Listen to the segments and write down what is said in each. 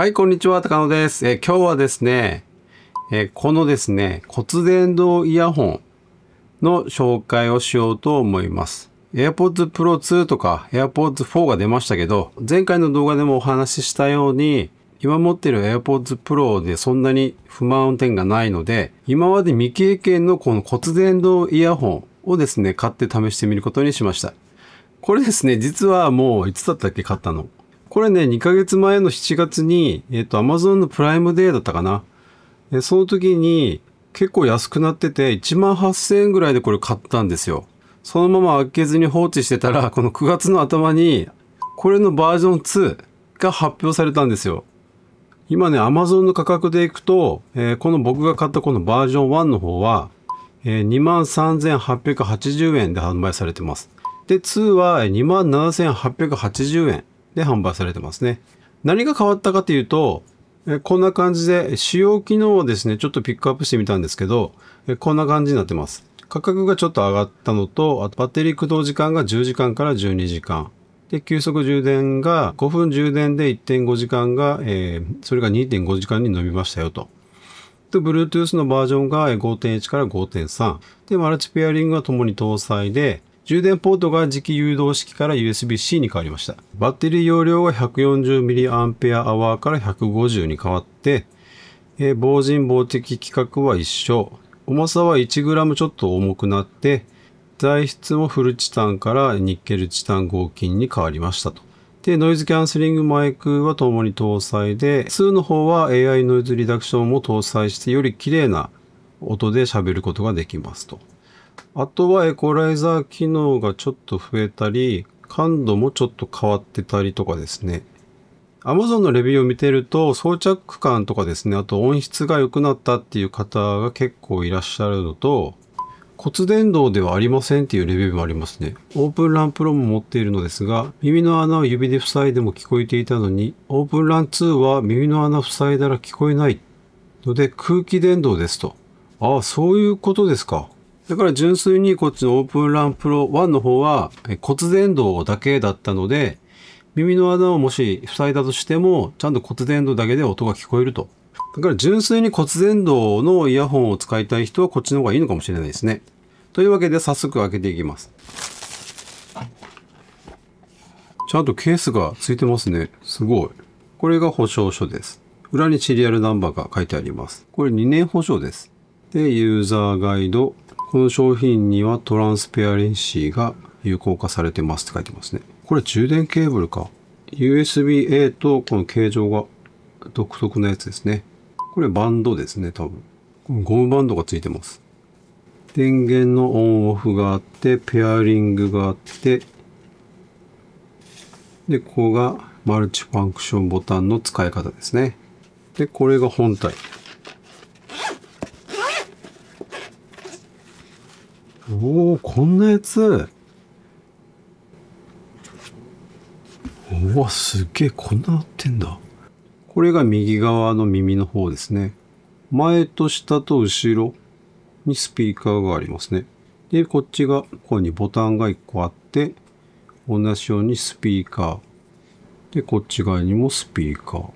はい、こんにちは、高野です。え今日はですね、えこのですね、骨伝導イヤホンの紹介をしようと思います。AirPods Pro 2とか AirPods 4が出ましたけど、前回の動画でもお話ししたように、今持ってる AirPods Pro でそんなに不満点がないので、今まで未経験のこの骨伝導イヤホンをですね、買って試してみることにしました。これですね、実はもういつだったっけ買ったのこれね、2ヶ月前の7月に、えっ、ー、と、アマゾンのプライムデーだったかな。その時に結構安くなってて、1万8000円ぐらいでこれ買ったんですよ。そのまま開けずに放置してたら、この9月の頭に、これのバージョン2が発表されたんですよ。今ね、アマゾンの価格でいくと、えー、この僕が買ったこのバージョン1の方は、えー、23,880円で販売されてます。で、2は27,880円。で販売されてますね。何が変わったかというと、こんな感じで、使用機能をですね、ちょっとピックアップしてみたんですけど、こんな感じになってます。価格がちょっと上がったのと、あとバッテリー駆動時間が10時間から12時間。で、急速充電が5分充電で1.5時間が、えー、それが2.5時間に伸びましたよと。で、Bluetooth のバージョンが5.1から5.3。で、マルチペアリングはともに搭載で、充電ポートが磁気誘導式から USB-C に変わりました。バッテリー容量が 140mAh から150に変わって、えー、防塵防滴規格は一緒。重さは 1g ちょっと重くなって、材質もフルチタンからニッケルチタン合金に変わりましたと。で、ノイズキャンセリングマイクはともに搭載で、2の方は AI ノイズリダクションも搭載してより綺麗な音で喋ることができますと。あとはエコライザー機能がちょっと増えたり、感度もちょっと変わってたりとかですね。Amazon のレビューを見てると装着感とかですね、あと音質が良くなったっていう方が結構いらっしゃるのと、骨伝導ではありませんっていうレビューもありますね。オープンランプロも持っているのですが、耳の穴を指で塞いでも聞こえていたのに、オープンラン2は耳の穴塞いだら聞こえないので空気伝導ですと。ああ、そういうことですか。だから純粋にこっちのオープンランプロ1の方は骨伝導だけだったので、耳の穴をもし塞いだとしても、ちゃんと骨伝導だけで音が聞こえると。だから純粋に骨伝導のイヤホンを使いたい人はこっちの方がいいのかもしれないですね。というわけで早速開けていきます。ちゃんとケースがついてますね。すごい。これが保証書です。裏にシリアルナンバーが書いてあります。これ2年保証です。で、ユーザーガイド、この商品にはトランスペアレンシーが有効化されてますって書いてますね。これ充電ケーブルか。USB-A とこの形状が独特なやつですね。これバンドですね、多分。このゴムバンドが付いてます。電源のオンオフがあって、ペアリングがあって、で、ここがマルチファンクションボタンの使い方ですね。で、これが本体。おおこんなやつうわすげえこんななってんだこれが右側の耳の方ですね前と下と後ろにスピーカーがありますねでこっちがここにボタンが1個あって同じようにスピーカーでこっち側にもスピーカー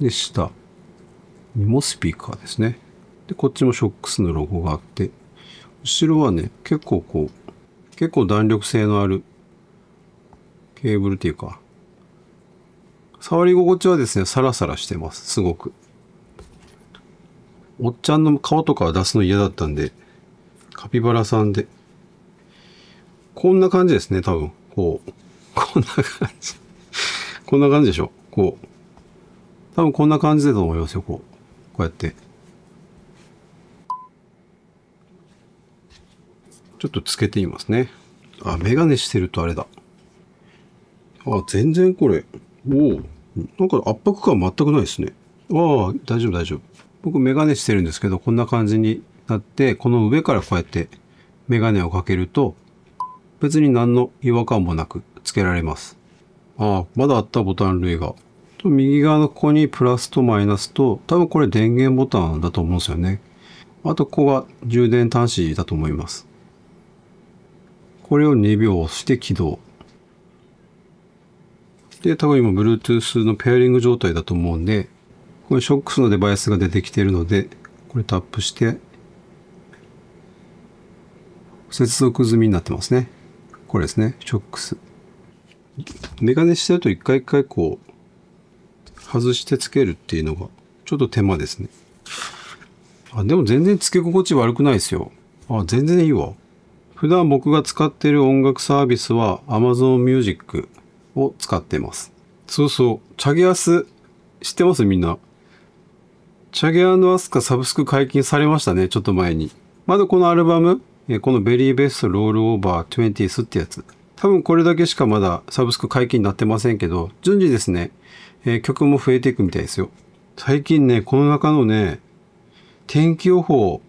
で下にもスピーカーですねでこっちもショックスのロゴがあって後ろはね、結構こう、結構弾力性のあるケーブルっていうか、触り心地はですね、サラサラしてます、すごく。おっちゃんの顔とかは出すの嫌だったんで、カピバラさんで。こんな感じですね、多分。こう。こんな感じ。こんな感じでしょ。こう。多分こんな感じだと思いますよ、こう。こうやって。ちょっとつけていますね。あ、メガネしてるとあれだ。あ、全然これ。おお。なんか圧迫感全くないですね。ああ、大丈夫大丈夫。僕メガネしてるんですけど、こんな感じになって、この上からこうやってメガネをかけると、別に何の違和感もなくつけられます。ああ、まだあったボタン類が。右側のここにプラスとマイナスと、多分これ電源ボタンだと思うんですよね。あとここが充電端子だと思います。これを2秒押して起動。で、多分今 Bluetooth のペアリング状態だと思うんで、この SHOX のデバイスが出てきているので、これタップして、接続済みになってますね。これですね、SHOX。メガネしてると一回一回こう、外してつけるっていうのが、ちょっと手間ですね。あ、でも全然つけ心地悪くないですよ。あ、全然いいわ。普段僕が使っている音楽サービスは Amazon Music を使ってます。そうそう、チャゲアス、知ってますみんな。チャゲアアスカサブスク解禁されましたね、ちょっと前に。まだこのアルバム、このベリーベストロールオーバー 20th ってやつ。多分これだけしかまだサブスク解禁になってませんけど、順次ですね、え曲も増えていくみたいですよ。最近ね、この中のね、天気予報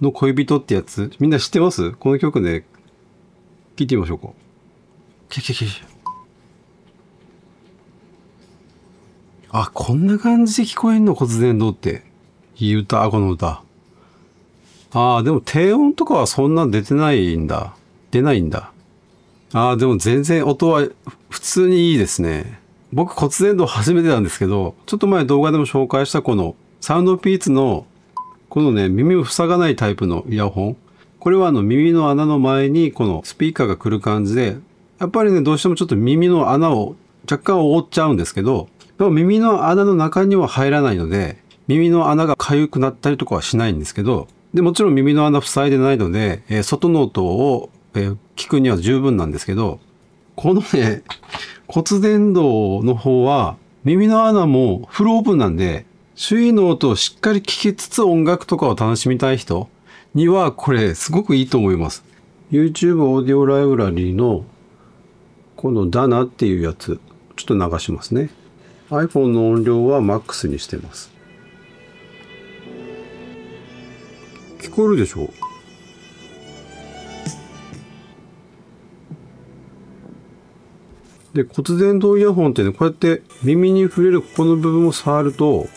の恋人ってやつ、みんな知ってますこの曲で、ね、聞いてみましょうか。けキけあ、こんな感じで聞こえんの骨伝導って。いい歌、この歌。ああ、でも低音とかはそんな出てないんだ。出ないんだ。ああ、でも全然音は普通にいいですね。僕骨伝導初めてなんですけど、ちょっと前動画でも紹介したこのサウンドピーツのこのね、耳を塞がないタイプのイヤホン。これはあの耳の穴の前にこのスピーカーが来る感じで、やっぱりね、どうしてもちょっと耳の穴を若干覆っちゃうんですけど、でも耳の穴の中には入らないので、耳の穴が痒くなったりとかはしないんですけど、で、もちろん耳の穴塞いでないので、えー、外の音を、えー、聞くには十分なんですけど、このね、骨伝導の方は耳の穴もフルオープンなんで、周囲の音をしっかり聞きつつ音楽とかを楽しみたい人にはこれすごくいいと思います。YouTube オーディオライブラリーのこのダナっていうやつ、ちょっと流しますね。iPhone の音量は MAX にしてます。聞こえるでしょで、骨伝導イヤホンってね、こうやって耳に触れるここの部分を触ると、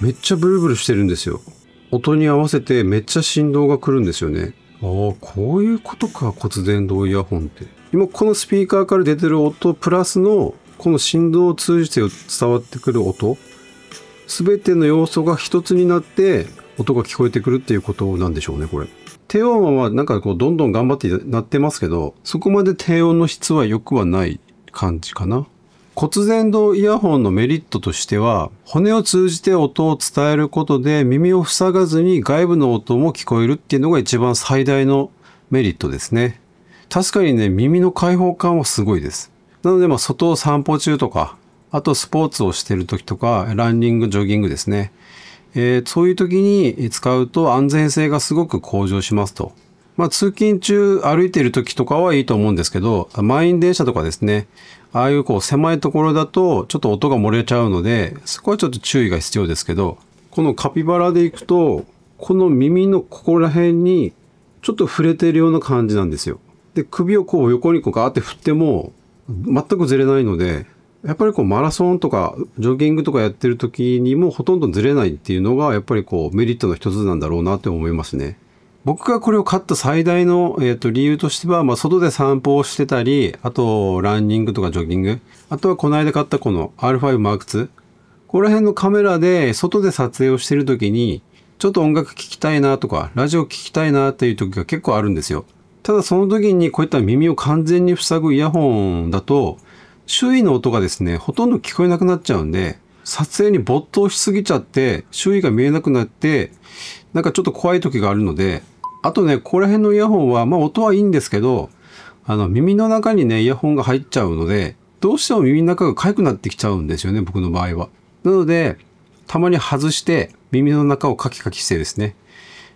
めっちゃブルブルしてるんですよ。音に合わせてめっちゃ振動が来るんですよね。ああ、こういうことか、骨伝導イヤホンって。今このスピーカーから出てる音プラスのこの振動を通じて伝わってくる音全ての要素が一つになって音が聞こえてくるっていうことなんでしょうねこれ低音はなんかこうどんどん頑張ってなってますけどそこまで低音の質は良くはない感じかな骨前導イヤホンのメリットとしては、骨を通じて音を伝えることで耳を塞がずに外部の音も聞こえるっていうのが一番最大のメリットですね。確かにね、耳の開放感はすごいです。なので、まあ、外を散歩中とか、あとスポーツをしてる時とか、ランニング、ジョギングですね。えー、そういう時に使うと安全性がすごく向上しますと。まあ、通勤中歩いてる時とかはいいと思うんですけど、満員電車とかですね、ああいうこう狭いところだとちょっと音が漏れちゃうので、そこはちょっと注意が必要ですけど、このカピバラでいくと、この耳のここら辺にちょっと触れてるような感じなんですよ。で、首をこう横にこうガーって振っても全くずれないので、やっぱりこうマラソンとかジョギングとかやってる時にもほとんどずれないっていうのがやっぱりこうメリットの一つなんだろうなって思いますね。僕がこれを買った最大の、えー、と理由としては、まあ、外で散歩をしてたり、あと、ランニングとかジョギング、あとはこの間買ったこの R5M2。ここら辺のカメラで外で撮影をしてるときに、ちょっと音楽聴きたいなとか、ラジオ聴きたいなっていう時が結構あるんですよ。ただその時にこういった耳を完全に塞ぐイヤホンだと、周囲の音がですね、ほとんど聞こえなくなっちゃうんで、撮影に没頭しすぎちゃって周囲が見えなくなってなんかちょっと怖い時があるのであとねここら辺のイヤホンはまあ音はいいんですけどあの耳の中にねイヤホンが入っちゃうのでどうしても耳の中が痒くなってきちゃうんですよね僕の場合は。なのでたまに外して耳の中をカキカキしてですね、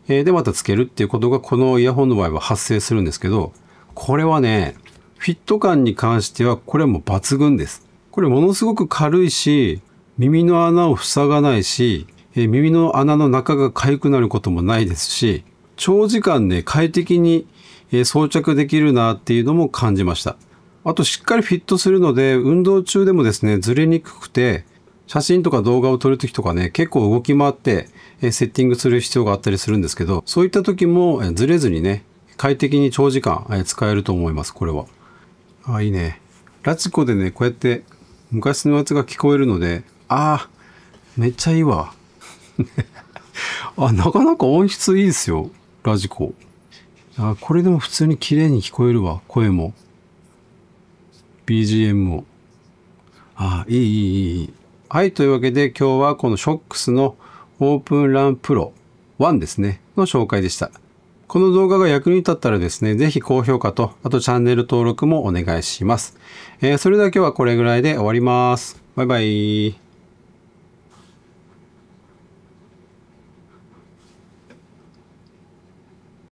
えー、でまたつけるっていうことがこのイヤホンの場合は発生するんですけどこれはねフィット感に関してはこれはもう抜群です。これものすごく軽いし耳の穴を塞がないし、え耳の穴の中が痒くなることもないですし、長時間ね、快適に、え装着できるなっていうのも感じました。あとしっかりフィットするので、運動中でもですね、ずれにくくて、写真とか動画を撮るときとかね、結構動き回って、えセッティングする必要があったりするんですけど、そういった時も、えずれずにね、快適に長時間、え使えると思います、これは。あ、いいね。ラチコでね、こうやって昔のやつが聞こえるので、ああ、めっちゃいいわ。あ、なかなか音質いいですよ。ラジコ。あこれでも普通に綺麗に聞こえるわ。声も。BGM も。あ、いい、いい、いい。はい。というわけで今日はこの SHOX のオープンランプロ1ですね。の紹介でした。この動画が役に立ったらですね、ぜひ高評価と、あとチャンネル登録もお願いします。えー、それでは今日はこれぐらいで終わります。バイバイ。